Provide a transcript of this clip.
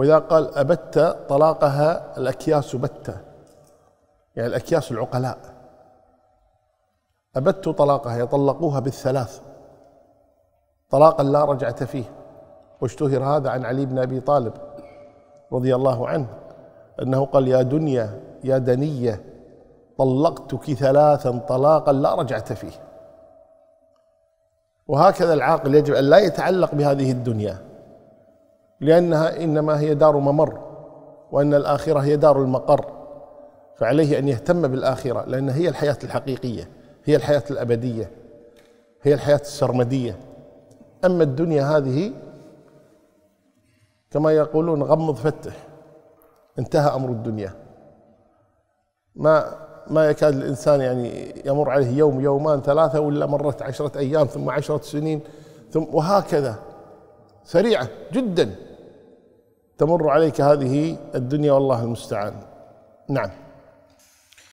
وإذا قال أبت طلاقها الأكياس بتة يعني الأكياس العقلاء أبت طلاقها يطلقوها بالثلاث طلاقا لا رجعة فيه واشتهر هذا عن علي بن أبي طالب رضي الله عنه أنه قال يا دنيا يا دنية طلقتك ثلاثا طلاقا لا رجعة فيه وهكذا العاقل يجب أن لا يتعلق بهذه الدنيا لأنها إنما هي دار ممر وأن الآخرة هي دار المقر فعليه أن يهتم بالآخرة لأن هي الحياة الحقيقية هي الحياة الأبدية هي الحياة السرمدية أما الدنيا هذه كما يقولون غمض فتح انتهى أمر الدنيا ما ما يكاد الإنسان يعني يمر عليه يوم يومان ثلاثة ولا مرت عشرة أيام ثم عشرة سنين ثم وهكذا سريعة جدا تمر عليك هذه الدنيا والله المستعان نعم